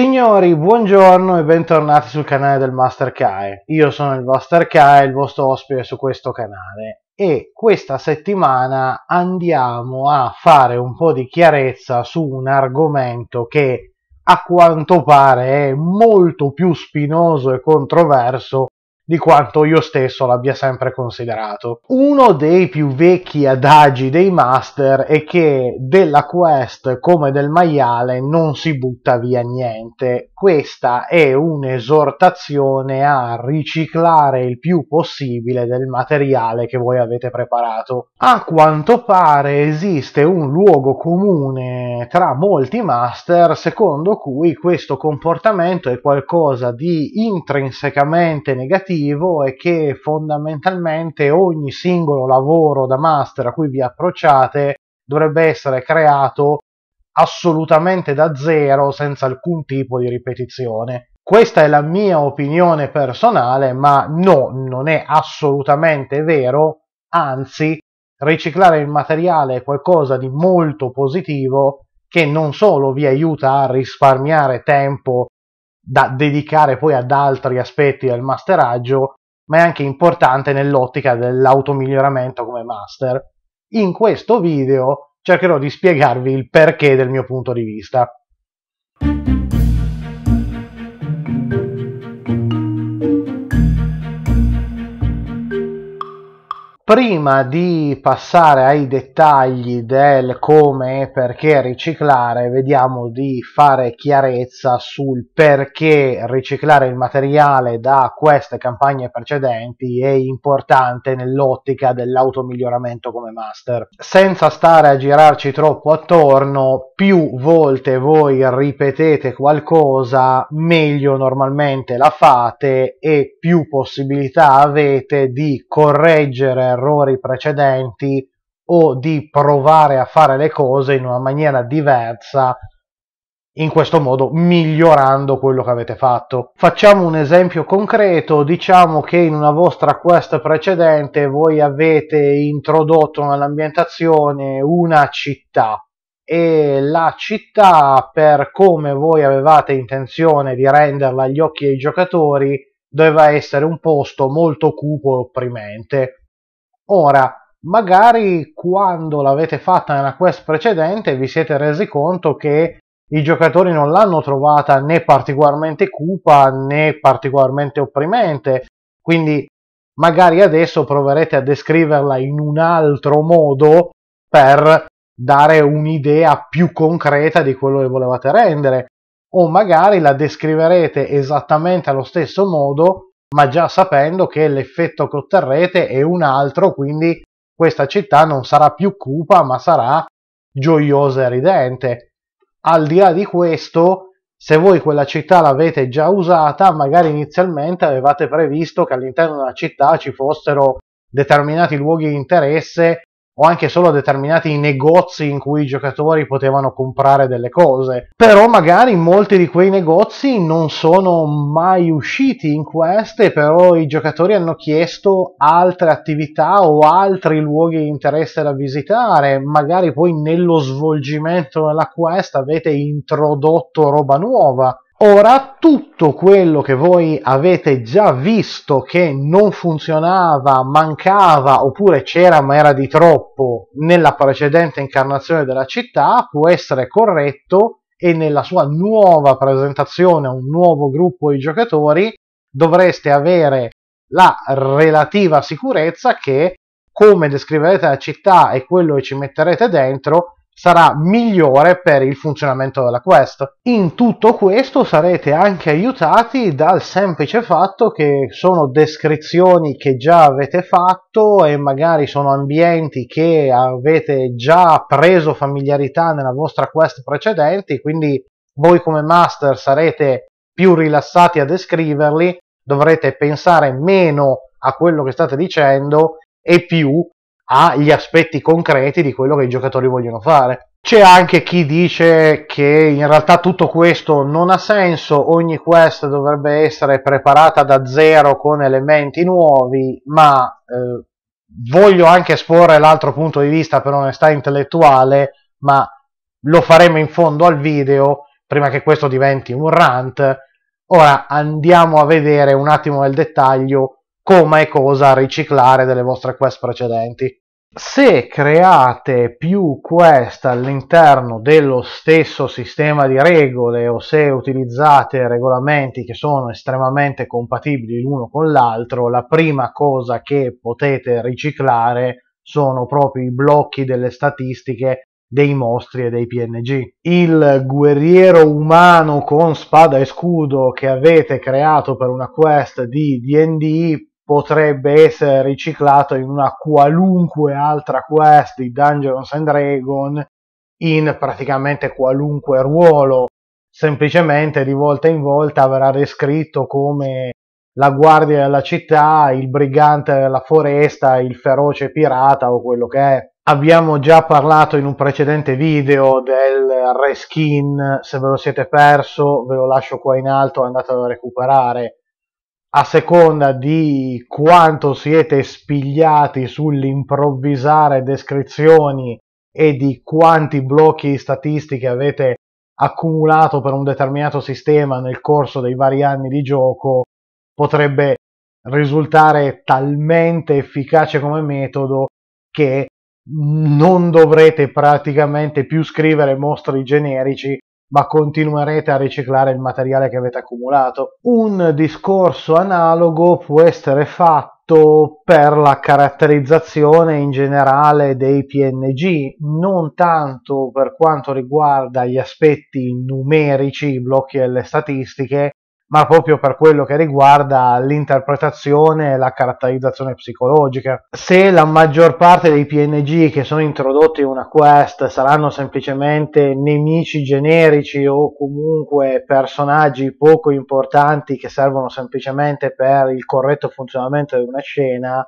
Signori, buongiorno e bentornati sul canale del Master Kai. Io sono il Master Kai, il vostro ospite su questo canale e questa settimana andiamo a fare un po' di chiarezza su un argomento che a quanto pare è molto più spinoso e controverso di quanto io stesso l'abbia sempre considerato. Uno dei più vecchi adagi dei master è che della quest come del maiale non si butta via niente, questa è un'esortazione a riciclare il più possibile del materiale che voi avete preparato. A quanto pare esiste un luogo comune tra molti master secondo cui questo comportamento è qualcosa di intrinsecamente negativo e che fondamentalmente ogni singolo lavoro da master a cui vi approcciate dovrebbe essere creato assolutamente da zero senza alcun tipo di ripetizione. Questa è la mia opinione personale, ma no, non è assolutamente vero, anzi, riciclare il materiale è qualcosa di molto positivo che non solo vi aiuta a risparmiare tempo da dedicare poi ad altri aspetti del masteraggio, ma è anche importante nell'ottica dell'automiglioramento come master. In questo video cercherò di spiegarvi il perché del mio punto di vista. prima di passare ai dettagli del come e perché riciclare, vediamo di fare chiarezza sul perché riciclare il materiale da queste campagne precedenti è importante nell'ottica dell'automiglioramento come master. Senza stare a girarci troppo attorno, più volte voi ripetete qualcosa, meglio normalmente la fate e più possibilità avete di correggere errori precedenti o di provare a fare le cose in una maniera diversa, in questo modo migliorando quello che avete fatto. Facciamo un esempio concreto, diciamo che in una vostra quest precedente voi avete introdotto nell'ambientazione una città e la città per come voi avevate intenzione di renderla agli occhi dei giocatori doveva essere un posto molto cupo e opprimente Ora, magari quando l'avete fatta nella quest precedente vi siete resi conto che i giocatori non l'hanno trovata né particolarmente cupa né particolarmente opprimente, quindi magari adesso proverete a descriverla in un altro modo per dare un'idea più concreta di quello che volevate rendere o magari la descriverete esattamente allo stesso modo ma già sapendo che l'effetto che otterrete è un altro, quindi questa città non sarà più cupa, ma sarà gioiosa e ridente. Al di là di questo, se voi quella città l'avete già usata, magari inizialmente avevate previsto che all'interno della città ci fossero determinati luoghi di interesse o anche solo determinati negozi in cui i giocatori potevano comprare delle cose. Però magari molti di quei negozi non sono mai usciti in quest però i giocatori hanno chiesto altre attività o altri luoghi di interesse da visitare. Magari poi nello svolgimento della quest avete introdotto roba nuova Ora tutto quello che voi avete già visto che non funzionava, mancava oppure c'era ma era di troppo nella precedente incarnazione della città può essere corretto e nella sua nuova presentazione a un nuovo gruppo di giocatori dovreste avere la relativa sicurezza che come descriverete la città e quello che ci metterete dentro sarà migliore per il funzionamento della quest. In tutto questo sarete anche aiutati dal semplice fatto che sono descrizioni che già avete fatto e magari sono ambienti che avete già preso familiarità nella vostra quest precedente, quindi voi come master sarete più rilassati a descriverli, dovrete pensare meno a quello che state dicendo e più agli aspetti concreti di quello che i giocatori vogliono fare. C'è anche chi dice che in realtà tutto questo non ha senso, ogni quest dovrebbe essere preparata da zero con elementi nuovi, ma eh, voglio anche esporre l'altro punto di vista per onestà intellettuale, ma lo faremo in fondo al video prima che questo diventi un rant. Ora andiamo a vedere un attimo nel dettaglio come e cosa riciclare delle vostre quest precedenti. Se create più quest all'interno dello stesso sistema di regole o se utilizzate regolamenti che sono estremamente compatibili l'uno con l'altro, la prima cosa che potete riciclare sono proprio i blocchi delle statistiche dei mostri e dei PNG. Il guerriero umano con spada e scudo che avete creato per una quest di DD potrebbe essere riciclato in una qualunque altra quest di Dungeons and Dragon in praticamente qualunque ruolo semplicemente di volta in volta verrà descritto come la guardia della città, il brigante della foresta, il feroce pirata o quello che è. Abbiamo già parlato in un precedente video del reskin, se ve lo siete perso ve lo lascio qua in alto, andatelo a recuperare a seconda di quanto siete spigliati sull'improvvisare descrizioni e di quanti blocchi statistiche avete accumulato per un determinato sistema nel corso dei vari anni di gioco, potrebbe risultare talmente efficace come metodo che non dovrete praticamente più scrivere mostri generici, ma continuerete a riciclare il materiale che avete accumulato. Un discorso analogo può essere fatto per la caratterizzazione in generale dei PNG, non tanto per quanto riguarda gli aspetti numerici, i blocchi e le statistiche, ma proprio per quello che riguarda l'interpretazione e la caratterizzazione psicologica. Se la maggior parte dei PNG che sono introdotti in una quest saranno semplicemente nemici generici o comunque personaggi poco importanti che servono semplicemente per il corretto funzionamento di una scena,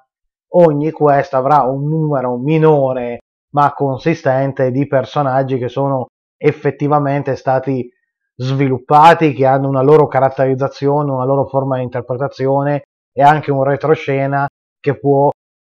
ogni quest avrà un numero minore ma consistente di personaggi che sono effettivamente stati sviluppati che hanno una loro caratterizzazione, una loro forma di interpretazione e anche un retroscena che può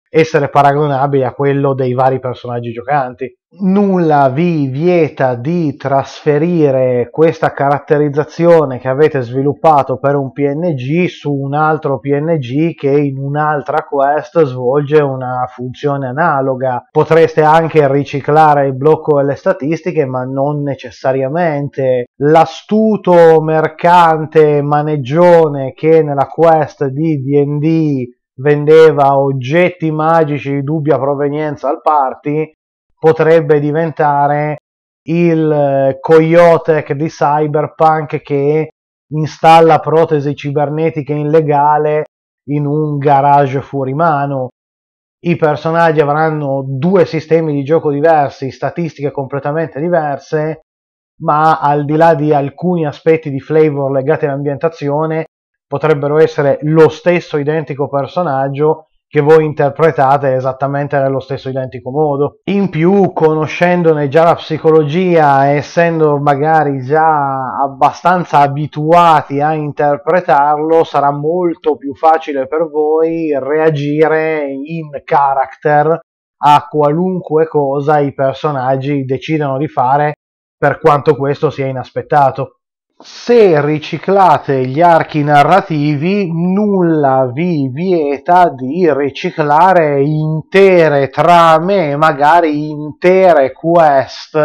essere paragonabile a quello dei vari personaggi giocanti nulla vi vieta di trasferire questa caratterizzazione che avete sviluppato per un PNG su un altro PNG che in un'altra quest svolge una funzione analoga. Potreste anche riciclare il blocco delle statistiche, ma non necessariamente. L'astuto mercante maneggione che nella quest di DD vendeva oggetti magici di dubbia provenienza al party potrebbe diventare il eh, Coyotech di Cyberpunk che installa protesi cibernetiche illegale in un garage fuori mano. I personaggi avranno due sistemi di gioco diversi, statistiche completamente diverse, ma al di là di alcuni aspetti di flavor legati all'ambientazione, potrebbero essere lo stesso identico personaggio che voi interpretate esattamente nello stesso identico modo. In più, conoscendone già la psicologia, essendo magari già abbastanza abituati a interpretarlo, sarà molto più facile per voi reagire in character a qualunque cosa i personaggi decidano di fare per quanto questo sia inaspettato se riciclate gli archi narrativi, nulla vi vieta di riciclare intere trame e magari intere quest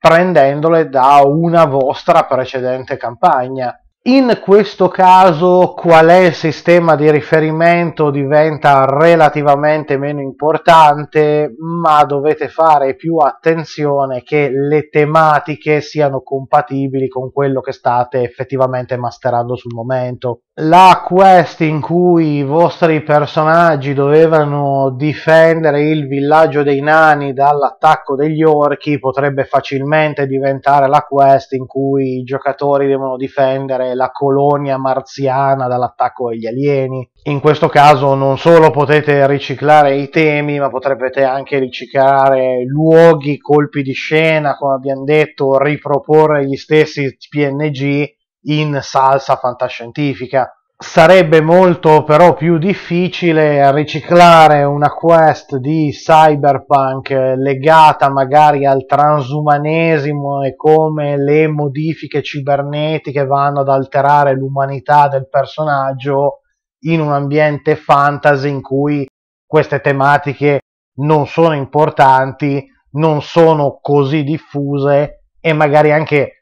prendendole da una vostra precedente campagna. In questo caso qual è il sistema di riferimento diventa relativamente meno importante, ma dovete fare più attenzione che le tematiche siano compatibili con quello che state effettivamente masterando sul momento la quest in cui i vostri personaggi dovevano difendere il villaggio dei nani dall'attacco degli orchi potrebbe facilmente diventare la quest in cui i giocatori devono difendere la colonia marziana dall'attacco degli alieni. In questo caso non solo potete riciclare i temi, ma potrete anche riciclare luoghi, colpi di scena, come abbiamo detto, riproporre gli stessi PNG in salsa fantascientifica. Sarebbe molto però più difficile riciclare una quest di cyberpunk legata magari al transumanesimo e come le modifiche cibernetiche vanno ad alterare l'umanità del personaggio in un ambiente fantasy in cui queste tematiche non sono importanti, non sono così diffuse e magari anche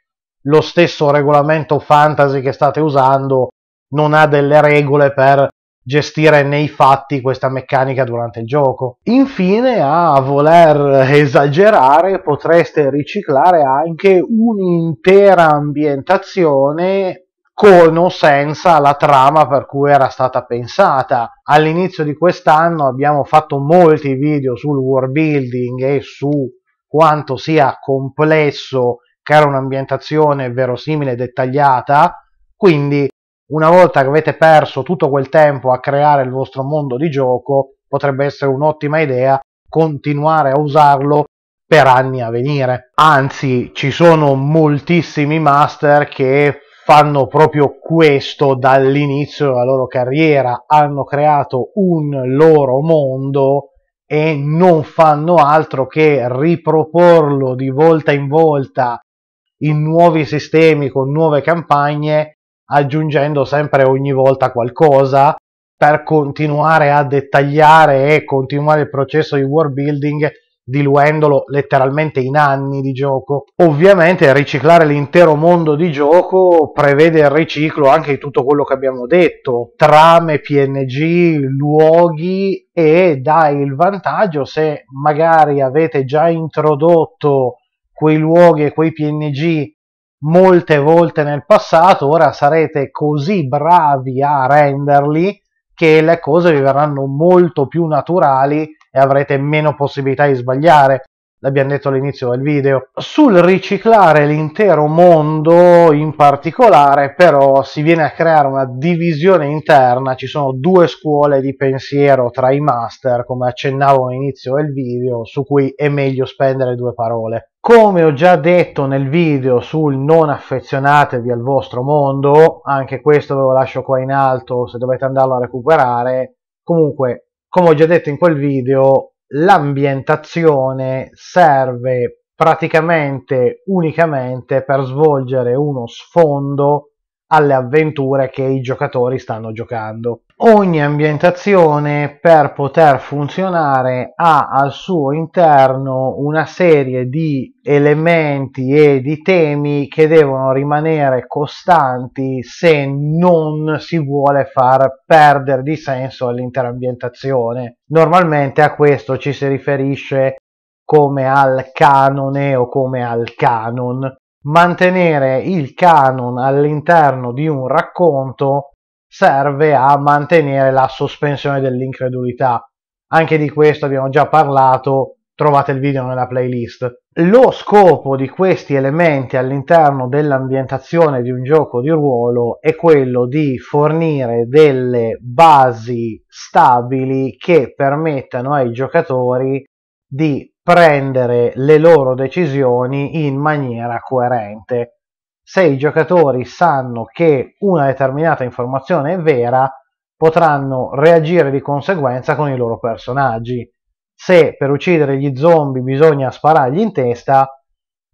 lo stesso regolamento fantasy che state usando non ha delle regole per gestire nei fatti questa meccanica durante il gioco. Infine, a voler esagerare, potreste riciclare anche un'intera ambientazione con o senza la trama per cui era stata pensata. All'inizio di quest'anno abbiamo fatto molti video sul world building e su quanto sia complesso creare un'ambientazione verosimile e dettagliata, quindi una volta che avete perso tutto quel tempo a creare il vostro mondo di gioco, potrebbe essere un'ottima idea continuare a usarlo per anni a venire. Anzi, ci sono moltissimi master che fanno proprio questo dall'inizio della loro carriera, hanno creato un loro mondo e non fanno altro che riproporlo di volta in volta in nuovi sistemi con nuove campagne, aggiungendo sempre ogni volta qualcosa per continuare a dettagliare e continuare il processo di world building diluendolo letteralmente in anni di gioco. Ovviamente riciclare l'intero mondo di gioco prevede il riciclo anche di tutto quello che abbiamo detto, trame, PNG, luoghi e dà il vantaggio se magari avete già introdotto quei luoghi e quei PNG molte volte nel passato, ora sarete così bravi a renderli che le cose vi verranno molto più naturali e avrete meno possibilità di sbagliare. L'abbiamo detto all'inizio del video. Sul riciclare l'intero mondo in particolare, però, si viene a creare una divisione interna. Ci sono due scuole di pensiero tra i master, come accennavo all'inizio del video, su cui è meglio spendere due parole. Come ho già detto nel video sul non affezionatevi al vostro mondo, anche questo ve lo lascio qua in alto se dovete andarlo a recuperare, comunque, come ho già detto in quel video, l'ambientazione serve praticamente unicamente per svolgere uno sfondo alle avventure che i giocatori stanno giocando ogni ambientazione per poter funzionare ha al suo interno una serie di elementi e di temi che devono rimanere costanti se non si vuole far perdere di senso all'intera ambientazione. Normalmente a questo ci si riferisce come al canone o come al canon. Mantenere il canon all'interno di un racconto serve a mantenere la sospensione dell'incredulità. Anche di questo abbiamo già parlato, trovate il video nella playlist. Lo scopo di questi elementi all'interno dell'ambientazione di un gioco di ruolo è quello di fornire delle basi stabili che permettano ai giocatori di prendere le loro decisioni in maniera coerente se i giocatori sanno che una determinata informazione è vera, potranno reagire di conseguenza con i loro personaggi. Se per uccidere gli zombie bisogna sparargli in testa,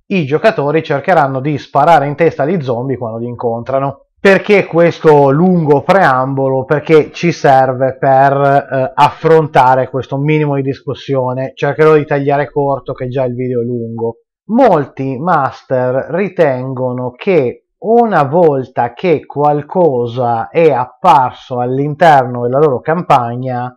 i giocatori cercheranno di sparare in testa agli zombie quando li incontrano. Perché questo lungo preambolo? Perché ci serve per eh, affrontare questo minimo di discussione. Cercherò di tagliare corto che già il video è lungo molti master ritengono che una volta che qualcosa è apparso all'interno della loro campagna,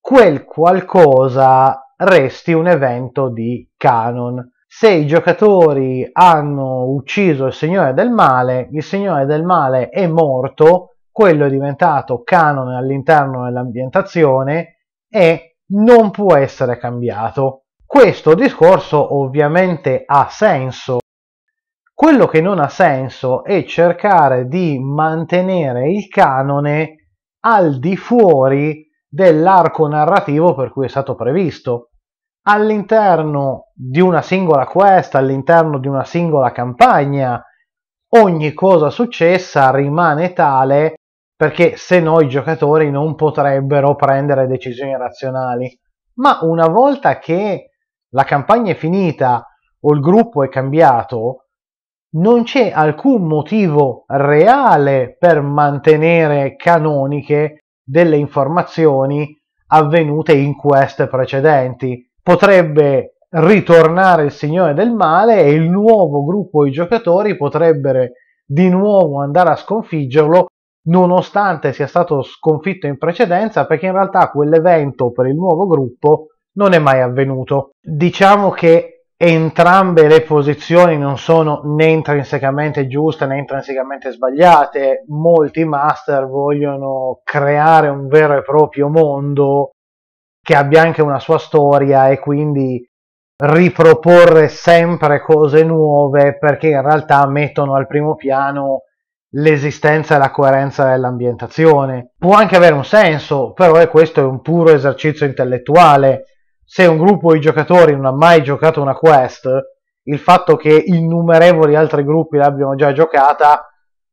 quel qualcosa resti un evento di canon. Se i giocatori hanno ucciso il Signore del Male, il Signore del Male è morto, quello è diventato canon all'interno dell'ambientazione e non può essere cambiato. Questo discorso ovviamente ha senso. Quello che non ha senso è cercare di mantenere il canone al di fuori dell'arco narrativo per cui è stato previsto. All'interno di una singola quest, all'interno di una singola campagna, ogni cosa successa rimane tale perché se no i giocatori non potrebbero prendere decisioni razionali. Ma una volta che la campagna è finita o il gruppo è cambiato, non c'è alcun motivo reale per mantenere canoniche delle informazioni avvenute in queste precedenti. Potrebbe ritornare il Signore del Male e il nuovo gruppo di giocatori potrebbe di nuovo andare a sconfiggerlo nonostante sia stato sconfitto in precedenza perché in realtà quell'evento per il nuovo gruppo non è mai avvenuto. Diciamo che entrambe le posizioni non sono né intrinsecamente giuste né intrinsecamente sbagliate. Molti master vogliono creare un vero e proprio mondo che abbia anche una sua storia e quindi riproporre sempre cose nuove perché in realtà mettono al primo piano l'esistenza e la coerenza dell'ambientazione. Può anche avere un senso, però questo è un puro esercizio intellettuale se un gruppo di giocatori non ha mai giocato una quest, il fatto che innumerevoli altri gruppi l'abbiano già giocata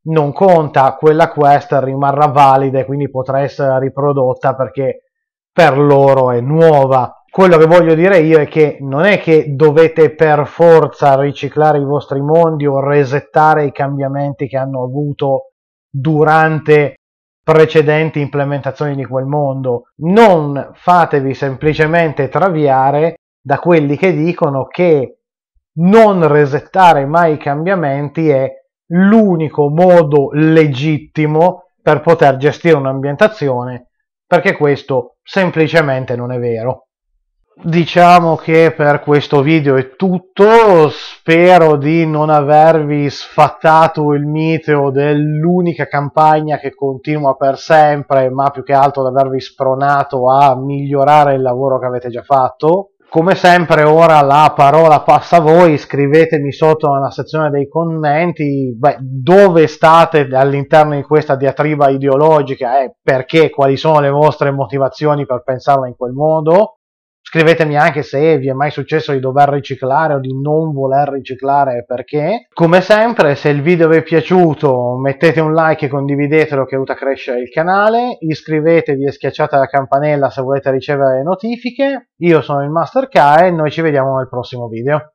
non conta, quella quest rimarrà valida e quindi potrà essere riprodotta perché per loro è nuova. Quello che voglio dire io è che non è che dovete per forza riciclare i vostri mondi o resettare i cambiamenti che hanno avuto durante precedenti implementazioni di quel mondo. Non fatevi semplicemente traviare da quelli che dicono che non resettare mai i cambiamenti è l'unico modo legittimo per poter gestire un'ambientazione, perché questo semplicemente non è vero diciamo che per questo video è tutto spero di non avervi sfattato il miteo dell'unica campagna che continua per sempre ma più che altro di avervi spronato a migliorare il lavoro che avete già fatto come sempre ora la parola passa a voi, scrivetemi sotto nella sezione dei commenti beh, dove state all'interno di questa diatriba ideologica e eh, perché, quali sono le vostre motivazioni per pensarla in quel modo. Scrivetemi anche se vi è mai successo di dover riciclare o di non voler riciclare e perché. Come sempre, se il video vi è piaciuto, mettete un like e condividetelo che aiuta a crescere il canale. Iscrivetevi e schiacciate la campanella se volete ricevere notifiche. Io sono il Master K e noi ci vediamo nel prossimo video.